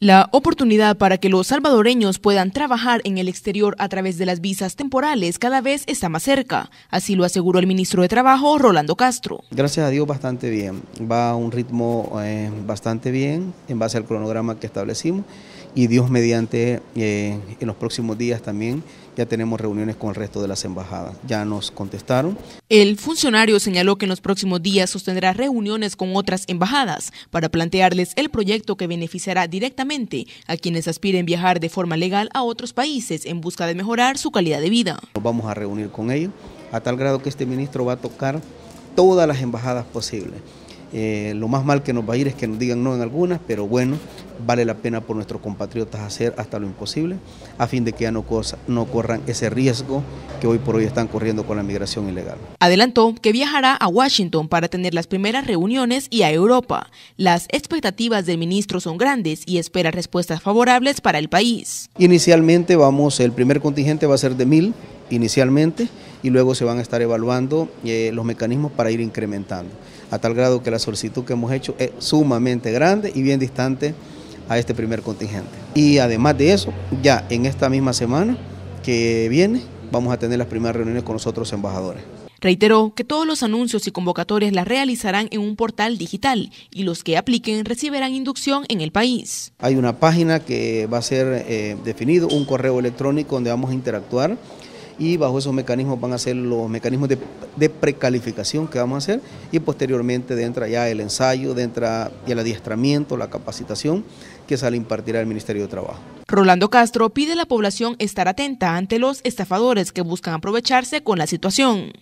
La oportunidad para que los salvadoreños puedan trabajar en el exterior a través de las visas temporales cada vez está más cerca, así lo aseguró el ministro de Trabajo, Rolando Castro. Gracias a Dios bastante bien, va a un ritmo eh, bastante bien en base al cronograma que establecimos y Dios mediante eh, en los próximos días también ya tenemos reuniones con el resto de las embajadas. Ya nos contestaron. El funcionario señaló que en los próximos días sostendrá reuniones con otras embajadas para plantearles el proyecto que beneficiará directamente a quienes aspiren viajar de forma legal a otros países en busca de mejorar su calidad de vida. Nos vamos a reunir con ellos a tal grado que este ministro va a tocar todas las embajadas posibles. Eh, lo más mal que nos va a ir es que nos digan no en algunas, pero bueno, vale la pena por nuestros compatriotas hacer hasta lo imposible, a fin de que ya no, corran ese riesgo que hoy por hoy están corriendo con la migración ilegal. Adelantó que viajará a Washington para tener las primeras reuniones y a Europa. Las expectativas del ministro son grandes y espera respuestas favorables para el país. Inicialmente vamos, el primer contingente va a ser de mil inicialmente y luego se van a estar evaluando eh, los mecanismos para ir incrementando, a tal grado que la solicitud que hemos hecho es sumamente grande y bien distante a este primer contingente. Y además de eso, ya en esta misma semana que viene vamos a tener las primeras reuniones con los otros embajadores. Reiteró que todos los anuncios y convocatorias las realizarán en un portal digital y los que apliquen recibirán inducción en el país. Hay una página que va a ser eh, definido, un correo electrónico donde vamos a interactuar y bajo esos mecanismos van a ser los mecanismos de, precalificación que vamos a hacer y posteriormente entra ya el ensayo, entra y el adiestramiento, la capacitación que sale a impartirá el Ministerio de Trabajo. Rolando Castro pide a la población estar atenta ante los estafadores que buscan aprovecharse con la situación.